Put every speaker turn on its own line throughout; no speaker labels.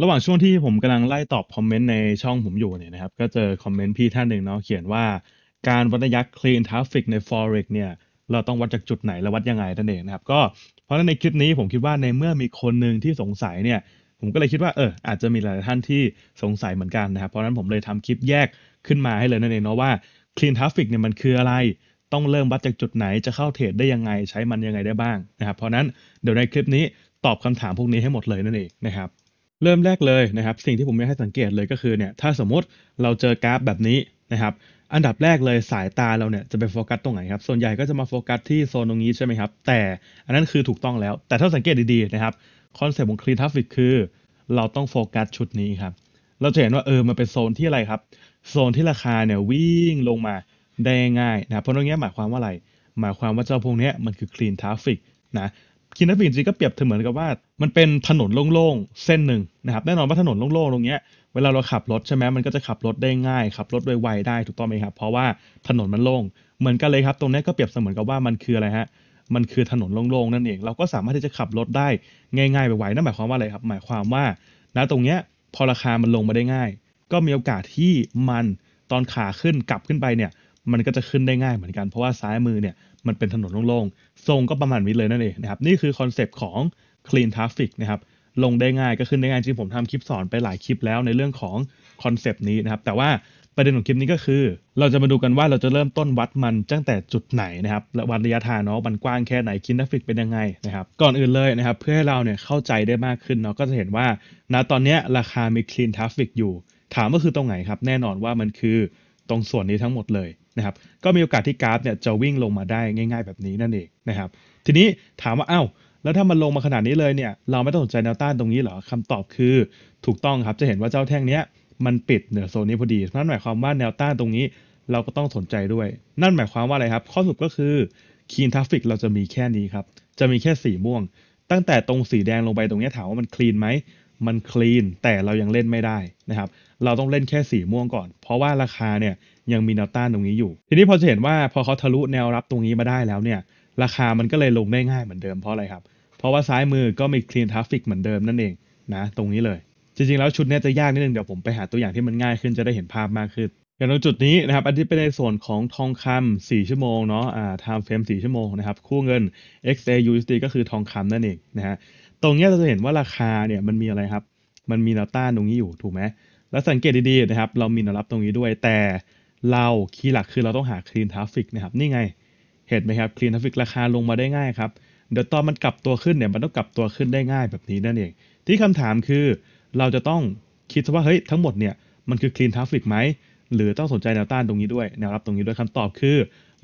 ระหว่างช่วงที่ผมกำลังไล่ตอบคอมเมนต์ในช่องผมอยู่เนี่ยนะครับ ก็เจอคอมเมนต์พี่ท่านหนึ่งเนาะเขียนว่า การวัดระยะคลีนทราฟฟิกใน forex เนี่ย เราต้องวัดจากจุดไหนและวัดยังไงนั่นเองนะครับ ก็เพราะฉะนั้นในคลิปนี้ผมคิดว่าในเมื่อมีคนหนึ่งที่สงสัยเนี่ย ผมก็เลยคิดว่าเอออาจจะมีหลายท่านที่สงสัยเหมือนกันนะครับ เพราะนั้นผมเลยทำคลิปแยกขึ้นมาให้เลยนั่นเองเนาะว่าคลีนทราฟฟิกเนี่ยมันคืออะไร ต้องเริ่มวัดจากจุดไหนจะเข้าเทรดได้ยังไงใช้มันยังไงได้บ้างนะครับ เพราะนั้นเดี๋ยวในคลิปนี้ตอบคำถามพวกนี้ให้หมดเลยนั่นเองนะครับเริ่มแรกเลยนะครับสิ่งที่ผมอยากให้สังเกตเลยก็คือเนี่ยถ้าสมมติเราเจอกราฟแบบนี้นะครับ อันดับแรกเลยสายตาเราเนี่ยจะไปโฟกัสตรงไหนครับส่วนใหญ่ก็จะมาโฟกัสที่โซนตรงนี้ใช่ไหมครับแต่อันนั้นคือถูกต้องแล้ว แต่ถ้าสังเกตดีๆนะครับคอนเซปต์ของคลีนทัฟฟิกคือ เราต้องโฟกัสชุดนี้ครับเราจะเห็นว่าเออมันเป็นโซนที่อะไรครับ โซนที่ราคาเนี่ยวิ่งลงมาได้ง่ายนะเพราะตรงนี้หมายความว่าอะไรหมายความว่าเจ้าพวกนี้มันคือคลีนทัฟฟิกนะคินทฟินจริงก็เปรียบเทเหมือนกับว่า มันเป็นถนนโล่งๆ เส้นหนึ่งนะครับแน่นอนว่าถนนโล่งๆตรงเนี้ยเวลาเราขับรถใช่ไหมมันก็จะขับรถได้ง่าย ขับรถไวๆได้ถูกต้องไหมครับเพราะว่าถนนมันโล่งเหมือนกันเลยครับตรงนี้ก็เปรียบเสมือนกับว่ามันคืออะไรฮะมันคือถนนโล่งๆนั่นเองเราก็สามารถที่จะขับรถได้ง่าย ๆไปไวนั่นหมายความว่าอะไรครับหมายความว่าณตรงเนี้ยพอราคามันลงมาได้ง่าย ก็มีโอกาสที่มันตอนขาขึ้นกลับขึ้นไปเนี่ยมันก็จะขึ้นได้ง่ายเหมือนกันเพราะว่าซ้ายมือเนี่ยมันเป็นถนนโล่งๆ ทรงก็ประมาณนี้เลยนั่นเองนะครับนี่คือคอนเซปต์ของ clean traffic นะครับลงได้ง่ายก็ขึ้นได้ง่ายจริงผมทำคลิปสอนไปหลายคลิปแล้วในเรื่องของคอนเซปต์นี้นะครับแต่ว่าประเด็นของคลิปนี้ก็คือ เราจะมาดูกันว่าเราจะเริ่มต้นวัดมันตั้งแต่จุดไหนนะครับและวัดระยะทางเนาะมันกว้างแค่ไหนคินทัฟฟิกเป็นยังไงนะครับก่อนอื่นเลยนะครับเพื่อให้เราเนี่ยเข้าใจได้มากขึ้นเนาะก็จะเห็นว่าณตอนนี้ราคามีคลีนท a f ฟิกอยู่ถามว่าคือตรงไหนครับแน่นอนว่ามันคือตรงส่วนนี้ทั้งหมดเลยนะครับ ก็มีโอกาสที่กราฟเนี่ยจะวิ่งลงมาได้ง่ายๆแบบนี้นั่นเองนะครับ ทีนี้ถามว่าอ้าวแล้วถ้ามันลงมาขนาดนี้เลยเนี่ยเราไม่ต้องสนใจแนวต้านตรงนี้เหรอคำตอบคือ ถูกต้องครับ จะเห็นว่าเจ้าแท่งเนี้ยมันปิดเหนือโซนนี้พอดี นั่นหมายความว่าแนวต้านตรงนี้เราก็ต้องสนใจด้วย นั่นหมายความว่าอะไรครับ ข้อสุดก็คือคีนทัฟฟิกเราจะมีแค่นี้ครับ จะมีแค่สีม่วง ตั้งแต่ตรงสีแดงลงไปตรงนี้ถามว่ามันคลีนไหม มันคลีนแต่เรายังเล่นไม่ได้นะครับ เราต้องเล่นแค่สีม่วงก่อน เพราะว่าราคาเนี่ยยังมีแนวต้านตรงนี้อยู่ ทีนี้พอจะเห็นว่าพอเขาทะลุแนวรับตรงนี้มาได้แล้วเนี่ย ราคามันก็เลยลงได้ง่ายเหมือนเดิมเพราะอะไรครับ เพราะว่าซ้ายมือก็มีคลีนทราฟฟิกเหมือนเดิมนั่นเองนะตรงนี้เลย จริงๆแล้วชุดนี้จะยากนิดนึงเดี๋ยวผมไปหา ตัวอย่างที่มันง่ายขึ้นจะได้เห็นภาพมากขึ้น อย่างตรงจุดนี้นะครับอันที่เป็นในส่วนของทองคำ4ชั่วโมงเนาะอ่า time f r a 4ชั่วโมงนะครับคู่เงิน XAUSD ก็คือทองคำนั่นเองนะฮะ ตรงนี้เราจะเห็นว่าราคาเนี่ยมันมีอะไรครับ มันมีแนวต้านตรงนี้อยู่ถูกไหม แล้วสังเกตดีๆนะครับเรามีแนวรับตรงนี้ด้วยแต่เราคีย์หลักคือเราต้องหา clean traffic นะครับนี่ไง เห็นไหมครับ clean traffic ราคาลงมาได้ง่ายครับเดี๋ยวตอนมันกลับตัวขึ้นเนี่ยมันต้องกลับตัวขึ้นได้ง่ายแบบนี้นั่นเองที่คำถามคือเราจะต้องคิดว่าเฮ้ยทั้งหมดเนี่ยมันคือ clean traffic ไหมหรือต้องสนใจแนวต้านตรงนี้ด้วยแนวรับตรงนี้ด้วยคำตอบคือ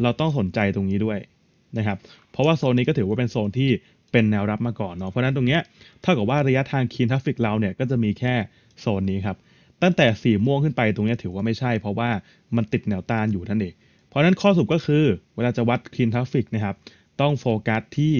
เราต้องสนใจตรงนี้ด้วยนะครับเพราะว่าโซนนี้ก็ถือว่าเป็นโซนที่เป็นแนวรับมาก่อนเนาะเพราะนั้นตรงเนี้ยเท่ากับว่าระยะทางคีนทาฟฟิกเราเนี่ยก็จะมีแค่โซนนี้ครับตั้งแต่สีม่วงขึ้นไปตรงนี้ถือว่าไม่ใช่เพราะว่ามันติดแนวต้านอยู่นั่นเอง เพราะนั้นข้อสุปก็คือเวลาจะวัดคลีนทราฟิกนะครับ ต้องโฟกัสที่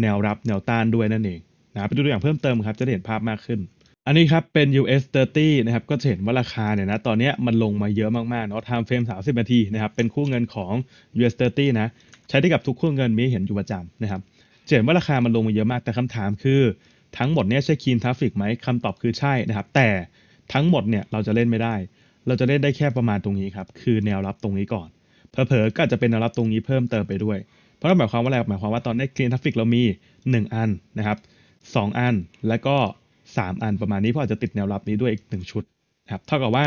แนวรับแนวต้านด้วยนั่นเองนะไปดูตัวอย่างเพิ่มเติมครับ จะเห็นภาพมากขึ้น อันนี้ครับเป็น US 30นะครับก็จะเห็นว่าราคาเนี่ยนะตอนนี้มันลงมาเยอะมากๆเนาะ time frame 30 นาทีนะครับเป็นคู่เงินของ US 30นะใช้ได้กับทุกคู่เงินมีเห็นอยู่ประจำนะครับจะเห็นว่าราคามันลงมาเยอะมากแต่คำถาม คือ ทั้งหมดเนี่ยใช่คลีนทราฟิกไหมคำตอบคือใช่นะครับแต่ทั้งหมดเนี่ยเราจะเล่นไม่ได้ เราจะเล่นได้แค่ประมาณตรงนี้ครับ คือแนวรับตรงนี้ก่อน เผลอ ๆ ก็อาจจะเป็นแนวรับตรงนี้เพิ่มเติมไปด้วย เพราะหมายความว่าอะไรหมายความว่าตอนนี้คลีนทัฟฟิกเรา มี 1 อันนะครับ 2 อัน แล้วก็ 3 อันประมาณนี้เพราะอาจจะติดแนวรับนี้ด้วยอีก1ชุดครับ เท่ากับว่า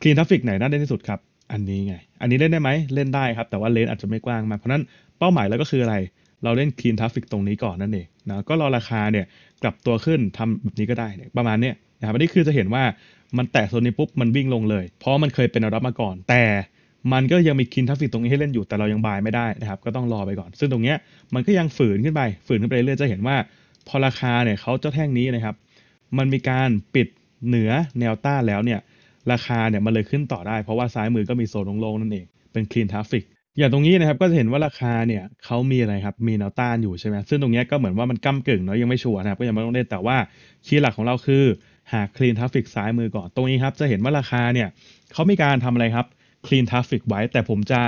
คลีนทัฟฟิกไหนน่าเล่นที่สุดครับ อันนี้ไง อันนี้เล่นได้ไหมเล่นได้ครับ แต่ว่าเลนอาจจะไม่กว้างมาก เพราะนั้นเป้าหมายแล้วก็คืออะไร เราเล่นคลีนทัฟฟิกตรงนี้ก่อนนั่นเองนะ ก็รอราคาเนี่ยกลับตัวขึ้นทำแบบนี้ก็ได้ประมาณเนี้ยนะครับอันนี้คือจะเห็นว่ามันแตะโซนนี้ปุ๊บมันวิ่งลงเลยเพราะมันเคยเป็นรับมาก่อน แต่มันก็ยังมีคินทัฟฟิกตรงนี้ให้เล่นอยู่แต่เรายังบายไม่ได้นะครับ ก็ต้องรอไปก่อน ซึ่งตรงเนี้ยมันก็ยังฝืนขึ้นไปฝืนขึ้นไปเรื่อยจะเห็นว่า พอราคาเนี่ยเขาเจ้าแท่งนี้นะครับ มันมีการปิดเหนือแนวต้านแล้วเนี่ย ราคาเนี่ยมันเลยขึ้นต่อได้ เพราะว่าซ้ายมือก็มีโซนลงๆนั่นเองเป็นคลีนทราฟิกอย่างตรงนี้นะครับก็จะเห็นว่าราคาเนี่ยเขามีอะไรครับมีแนวต้านอยู่ใช่ไหมซึ่งตรงนี้ก็เหมือนว่ามันก้ากึ่งเนาะยังไม่ชัวร์นะครับก็ยังไม่ต้องเล่นแต่ว่าคีย์หลักของเราคืหากคลีนทัฟฟิกซ้ายมือก่อนตรงนี้ครับ จะเห็นว่าราคา เนี่ยเขามีการทำอะไรครับคลีนทัฟฟิกไว้แต่ผมจะ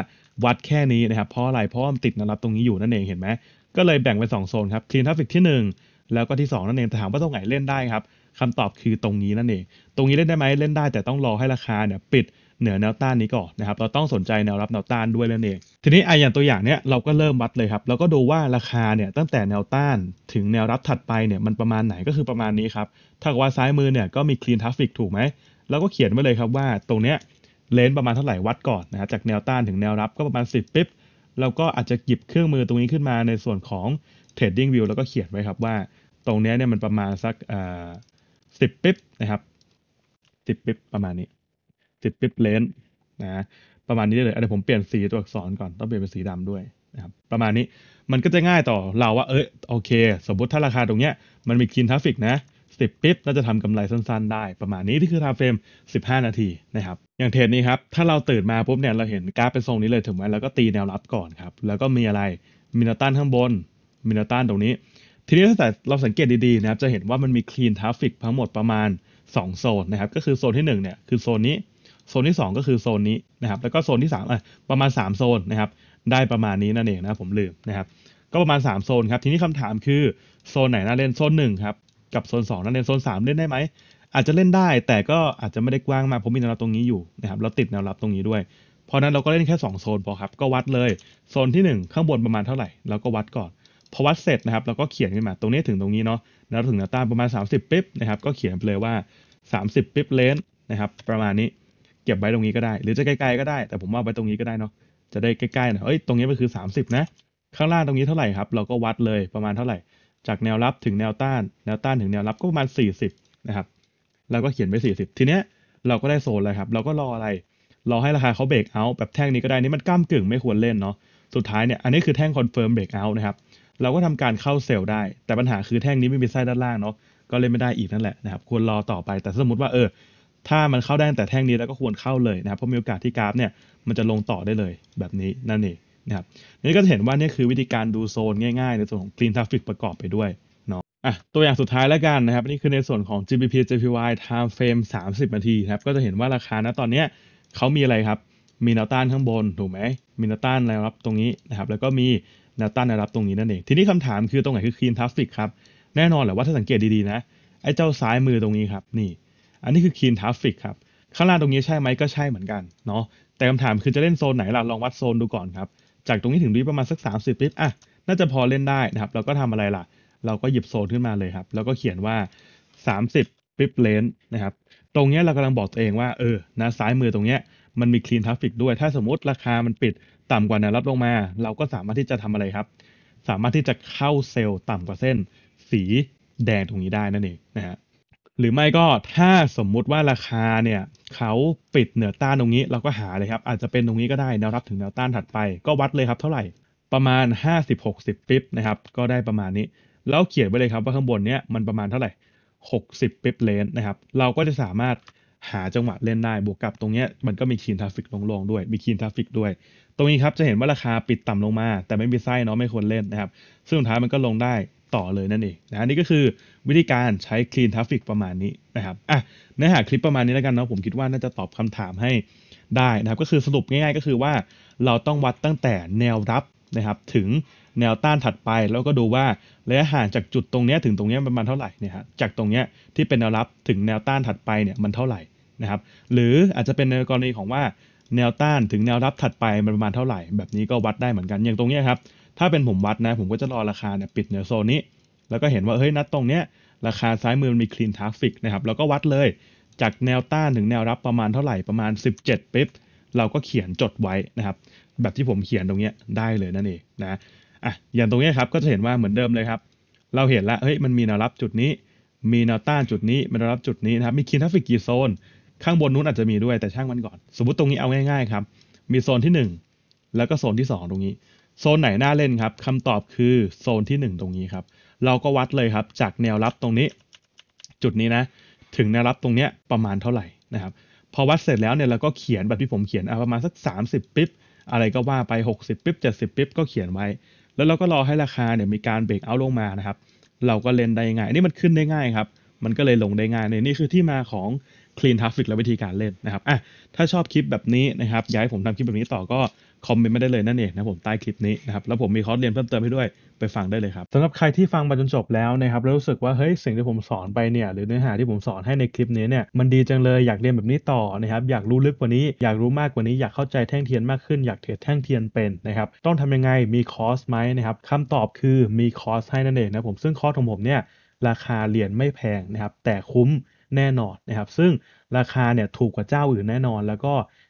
วัดแค่นี้นะครับเพราะอะไรเพราะมันติดนวรับตรงนี้อยู่นั่นเองเห็นไหมก็เลยแบ่งเป็น2โซนครับคลีนทัฟฟิกที่ 1 แล้วก็ที่ 2 นั่นเอง แต่ถามว่าตรงไหนเล่นได้ครับคำตอบคือตรงนี้นั่นเองตรงนี้เล่นได้ไหมเล่นได้แต่ต้องรอให้ราคาเนี่ยปิดเหนือแนวต้านนี้ก่อนนะครับ เราต้องสนใจแนวรับแนวต้านด้วยนั่นเอง ทีนี้ไออย่างตัวอย่างเนี้ยเราก็เริ่มวัดเลยครับเราก็ดูว่าราคาเนี่ยตั้งแต่แนวต้านถึงแนวรับถัดไปเนี่ยมันประมาณไหนก็คือประมาณนี้ครับ ถ้าว่าซ้ายมือเนี่ยก็มีคลีนทัฟฟิกถูกไหมเราก็เขียนไว้เลยครับว่าตรงเนี้ยเลนประมาณเท่าไหร่วัดก่อนนะจากแนวต้านถึงแนวรับก็ประมาณ 10ปิ๊บเราก็อาจจะหยิบเครื่องมือตรงนี้ขึ้นมาในส่วนของ Trading View แล้วก็เขียนไว้ครับว่าตรงนี้เนี่ยมันประมาณสักสิบปิ๊บนะครับสิบปิ๊บประมาณนี้ติดปิ๊บเลนนะประมาณนี้ได้เลยเดี๋ยวผมเปลี่ยนสีตัวอักษรก่อน ต้องเปลี่ยนเป็นสีดำด้วยนะครับประมาณนี้มันก็จะง่ายต่อเราว่าเออโอเค สมมติถ้าราคาตรงเนี้ยมันมีคีนทราฟิกนะสิบปิ๊บเราจะทำกำไรสั้น ๆ ได้ ประมาณนี้ที่คือทำเฟรม 15 นาทีนะครับ อย่างเทรดนี้ครับ ถ้าเราตื่นมาปุ๊บเนี่ยเราเห็นกราฟเป็นทรงนี้เลยถึงไหมแล้วก็ตีแนวรับก่อนครับแล้วก็มีอะไรมินต้านข้างบนมินต้านตรงนี้ ทีนี้ถ้าแต่เราสังเกตดีๆนะครับจะเห็นว่ามันมีคลีนทราฟิกทั้งหมดประมาณ2โซนนะครับก็คือโซนที่1เนี่ยคือโซนนี้โซนที่ 2 ก็คือโซนนี้นะครับ แล้วก็โซนที่3ามประมาณ3โซนนะครับ ได้ประมาณนี้นั่นเองนะผมลืมนะครับ ก็ประมาณ3โซนครับ ทีนี้คำถามคือโซนไหนน่าเล่น โซน1ครับ กับโซน 2น่าเล่น โซน 3 เล่นได้ไหม อาจจะเล่นได้แต่ก็อาจจะไม่ได้กว้างมากผมมีแนวรับตรงนี้อยู่นะครับ เราติดแนวรับตรงนี้ด้วย เพราะนั้นเราก็เล่นแค่2โซนพอครับ ก็วัดเลย โซนที่ 1 ข้างบนประมาณเท่าไหร่เราก็วัดก่อน พอวัดเสร็จนะครับเราก็เขียนขึ้นมา ตรงนี้ถึงตรงนี้เนาะ แล้วถึงแนวต้านประมาณ30ปิ๊บนะครับ ก็เขียนไปเลยว่า 30ปิ๊บเลนนะครับประมาณนี้เก็บไว้ตรงนี้ก็ได้ หรือจะไกลๆก็ได้แต่ผมว่าไว้ตรงนี้ก็ได้เนาะจะได้ใกล้ๆนะเอ้ยตรงนี้มันคือ 30นะข้างล่างตรงนี้เท่าไหร่ครับเราก็วัดเลยประมาณเท่าไหร่ จากแนวรับถึงแนวต้าน แนวต้านถึงแนวรับก็ประมาณ40นะครับเราก็เขียนไว้40 ทีเนี้ยเราก็ได้โซนเลยครับเราก็รออะไรรอให้ราคาเขาเบรกเอา แบบแท่งนี้ก็ได้นี่มันก้ามกึ่งไม่ควรเล่นเนาะสุดท้ายเนี่ยอันนี้คือแท่งคอนเฟิร์มเบรกเอานะครับเราก็ทำการเข้าเซลล์ได้ แต่ปัญหาคือแท่งนี้ไม่มีไส้ด้านล่างเนาะก็เล่นไม่ได้อีกนั่นแหละนะครับควรรอต่อไปแต่สมมติว่าเออถ้ามันเข้าได้แต่แท่งนี้แล้วก็ควรเข้าเลยนะครับ เพราะมีโอกาสที่กราฟเนี่ย มันจะลงต่อได้เลยแบบนี้นั่นเองนะครับนี่ก็จะเห็นว่านี่คือวิธีการดูโซนง่ายๆ ในส่วนของ clean traffic ประกอบไปด้วยเนาะอ่ะตัวอย่างสุดท้ายแล้วกันนะครับนี่คือในส่วนของ GBP JPY time frame 30 นาทีครับก็จะเห็นว่าราคาณตอนนี้เขามีอะไรครับ มีแนวต้านข้างบนถูกไหมมีแนวต้านแนวรับตรงนี้นะครับแล้วก็มีแนวต้านแนวรับตรงนี้นั่นเองทีนี้คำถามคือตรงไหนคือ clean traffic ครับแน่นอนแหละว่าถ้าสังเกตดีๆนะไอ้เจ้าซ้ายมือตรงนี้ครับนี่อันนี้คือ clean traffic ครับ ข้างล่างตรงนี้ใช่ไหมก็ใช่เหมือนกันเนาะ แต่คำถามคือจะเล่นโซนไหนล่ะ ลองวัดโซนดูก่อนครับ จากตรงนี้ถึงนีประมาณสัก 30 ปิ๊บอ่ะน่าจะพอเล่นได้นะครับ เราก็ทำอะไรล่ะ เราก็หยิบโซนขึ้นมาเลยครับ แล้วก็เขียนว่า 30 ปิ๊บเลนนะครับ ตรงนี้เรากำลังบอกตัวเองว่า เออ นะ ซ้ายมือตรงนี้ มันมี clean traffic ด้วย ถ้าสมมติราคามันปิดต่ำกว่าแนวรับลงมา เราก็สามารถที่จะทำอะไรครับ สามารถที่จะเข้าเซลล์ต่ำกว่าเส้น สีแดงตรงนี้ได้นั่นเองนะฮะหรือไม่ก็ถ้าสมมุติว่าราคา เนี่ย เขาปิดเหนือต้านตรงนี้ เราก็หาเลยครับอาจจะเป็นตรงนี้ก็ได้แนวรับถึงแนวต้านถัดไป ก็วัดเลยครับเท่าไหร่ประมาณ50-60ปิบนะครับก็ได้ประมาณนี้แล้วเขียนไว้เลยครับว่าข้างบนเนี้ยมันประมาณเท่าไหร่ 60ปิบเลนนะครับเราก็จะสามารถหาจังหวะเล่นได้บวกกับตรงเนี้ยมันก็มีคีนทราฟิกลงๆด้วยมีคีนทราฟิกด้วย ตรงนี้ครับ จะเห็นว่าราคาปิดต่ำลงมา แต่ไม่มีไส้เนาะไม่ควรเล่นนะครับ ซึ่งสุดท้ายมันก็ลงได้ต่อเลยนั่นเองนะนี่ก็คือวิธีการใช้ Clean Traffic ประมาณนี้นะครับอ่ะเนื้อหาคลิปประมาณนี้แล้วกันเนาะผมคิดว่าน่าจะตอบคำถามให้ได้นะครับก็คือสรุปง่ายๆก็คือว่าเราต้องวัดตั้งแต่แนวรับนะครับถึงแนวต้านถัดไป แล้วก็ดูว่าระยะห่างจากจุดตรงนี้ถึงตรงนี้ประมาณเท่าไหร่เนี่ยฮะจากตรงนี้ที่เป็นแนวรับถึงแนวต้านถัดไปเนี่ยมันเท่าไหร่นะครับหรืออาจจะเป็นในกรณีของว่าแนวต้านถึงแนวรับถัดไปมันประมาณเท่าไหร่แบบนี้ก็วัดได้เหมือนกันอย่างตรงนี้ครับถ้าเป็นผมวัดนะ ผมก็จะรอราคาเนี่ยปิดเหนือโซนนี้ แล้วก็เห็นว่า เฮ้ยนัดตรงเนี้ยราคาซ้ายมือมันมีคลีนทร์ฟิกนะครับแล้วก็วัดเลยจากแนวต้านถึงแนวรับประมาณเท่าไหร่ประมาณ 17 ปิ๊บเราก็เขียนจดไว้นะครับ แบบที่ผมเขียนตรงเนี้ยได้เลยนั่นเองนะอ่ะอย่างตรงเนี้ยครับ ก็จะเห็นว่าเหมือนเดิมเลยครับ เราเห็นละเฮ้ยมันมีแนวรับจุดนี้ มีแนวต้านจุดนี้มีแนวรับจุดนี้นะครับมีคลีนทร์ฟิกกี่โซนข้างบนนู้นอาจจะมีด้วยแต่ช่างมันก่อน สมมติตรงนี้เอาง่ายๆครับมีโซนที่ 1 แล้วก็โซนที่ 2 ตรงนี้โซนไหนน่าเล่นครับคำตอบคือโซนที่ 1 ตรงนี้ครับ เราก็วัดเลยครับจากแนวรับตรงนี้ จุดนี้นะ ถึงแนวรับตรงเนี้ยประมาณเท่าไหร่นะครับพอวัดเสร็จแล้วเนี่ยเราก็เขียนแบบที่ผมเขียนเอาประมาณสัก30ปิ๊บอะไรก็ว่าไป60ปิ๊บ70ปิ๊บก็เขียนไว้แล้วเราก็รอให้ราคาเนี่ยมีการเบรกเอาลงมานะครับเราก็เล่นได้ง่ายนี่มันขึ้นได้ง่ายครับมันก็เลยลงได้ง่ายเนี่ยนี่คือที่มาของ clean traffic และวิธีการเล่นนะครับอ่ะถ้าชอบคลิปแบบนี้นะครับอยากให้ผมทำคลิปแบบนี้ต่อก็คอมเมนต์มาได้เลยนั่นเองนะผมใต้คลิปนี้นะครับแล้วผมมีคอร์สเรียนเพิ่มเติมให้ด้วยไปฟังได้เลยครับสำหรับใครที่ฟังมาจนจบแล้วนะครับแล้วรู้สึกว่าเฮ้ยสิ่งที่ผมสอนไปเนี่ยหรือเนื้อหาที่ผมสอนให้ในคลิปนี้เนี่ยมันดีจังเลยอยากเรียนแบบนี้ต่อนะครับ อยากรู้ลึกกว่านี้อยากรู้มากกว่านี้ อยากเข้าใจแท่งเทียนมากขึ้นอยากเทรดแท่งเทียนเป็นนะครับต้องทำยังไงมีคอร์สไหมนะครับคำตอบคือมีคอร์สให้นั่นเองนะผมซึ่งคอร์สของผมเนี่ยราคาเหรียญไม่แพงนะครับแต่คุ้มแน่นอนนะครับซึ่งราคาเนี่ยถูกกว่าเจ้าอื่นแน่นอน แล้วก็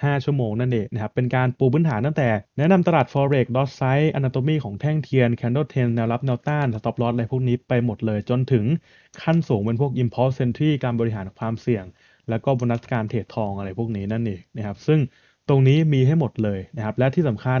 15 ชั่วโมงนั่นเองนะครับเป็นการปูพื้นฐานตั้งแต่ แนะนำตลาด forex ดอ t size a น a t o m y ของแท่งเทียน candle t r แนวรับแนวต้านสต็อปลอสอะไรพวกนี้ไปหมดเลย จนถึงขั้นสูงเป็นพวก impulse entry การบริหารความเสี่ยง แล้วก็บนัสการเทรดทองอะไรพวกนี้นั่นเองนะครับซึ่งตรงนี้มีให้หมดเลยนะครับและที่สำคัญ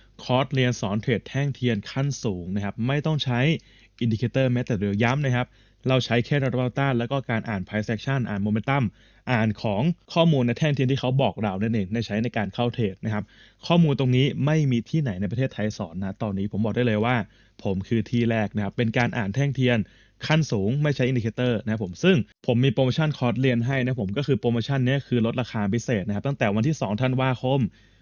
คอร์สเรียนสอนเทรดแท่งเทียนขั้นสูงนะครับไม่ต้องใช้อินดิเคเตอร์แม้แต่เดียวย้ำนะครับเราใช้แค่ดัตเบลต้าแล้วก็การอ่านไพรเซ a c t i o อ่านโมเมนตัมอ่านของข้อมูลในแท่งเทียนที่เขาบอกเรานั่นเองในใช้ในการเข้าเทรดนะครับ ข้อมูลตรงนี้ไม่มีที่ไหนในประเทศไทยสอนนะตอนนี้ผมบอกได้เลยว่า ผมคือที่แรกนะครับเป็นการอ่านแท่งเทียนขั้นสูงไม่ใช้อินดิเคเตอร์นะผมซึ่งผมมีโปรโมชั่นคอร์สเรียนให้นะผมก็คือโปรโมชั่นนี้คือลดราคาพิเศษนะครับ ตั้งแต่วันที่2ธันวาคม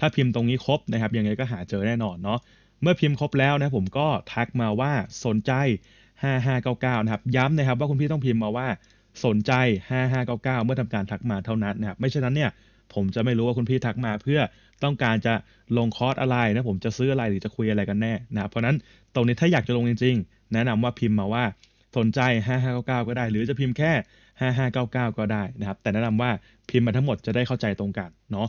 ถ้าพิมพ์ตรงนี้ครบนะครับยังไงก็หาเจอแน่นอนเนาะเมื่อพิมพ์ครบแล้วนะผมก็ทักมาว่าสนใจ 5599 นะครับ ย้ำนะครับว่าคุณพี่ต้องพิมพ์มาว่าสนใจ 5599 เมื่อทำการทักมาเท่านั้นนะครับไม่เช่นนั้นเนี่ยผมจะไม่รู้ว่าคุณพี่ทักมาเพื่อต้องการจะลงคอร์สอะไรนะผมจะซื้ออะไรหรือจะคุยอะไรกันแน่นะ เพราะนั้นตรงนี้ถ้าอยากจะลงจริงๆแนะนำว่าพิมพ์มาว่าสนใจ 5599 ก็ได้หรือจะพิมพ์แค่ 5599 ก็ได้นะครับ แต่แนะนำว่าพิมพ์มาทั้งหมดจะได้เข้าใจตรงกันเนาะ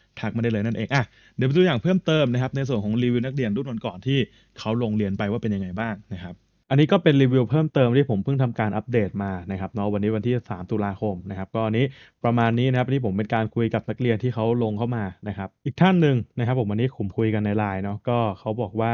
ทักมาได้เลยนั่นเองอ่ะเดี๋ยวไปดูอย่างเพิ่มเติมนะครับในส่วนของรีวิวนักเรียนรุ่นก่อนที่เขาลงเรียนไปว่าเป็นยังไงบ้างนะครับอันนี้ก็เป็นรีวิวเพิ่มเติม ที่ผมเพิ่งทำการอัปเดตมานะครับเนาะวันนี้วันที่ 3 ตุลาคมนะครับก็อันนี้ประมาณนี้นะครับที่ผมเป็นการคุยกับนักเรียนที่เขาลงเข้ามานะครับอีกท่านหนึ่งนะครับผมวันนี้ผมคุยกันในไลน์เนาะก็เขาบอกว่า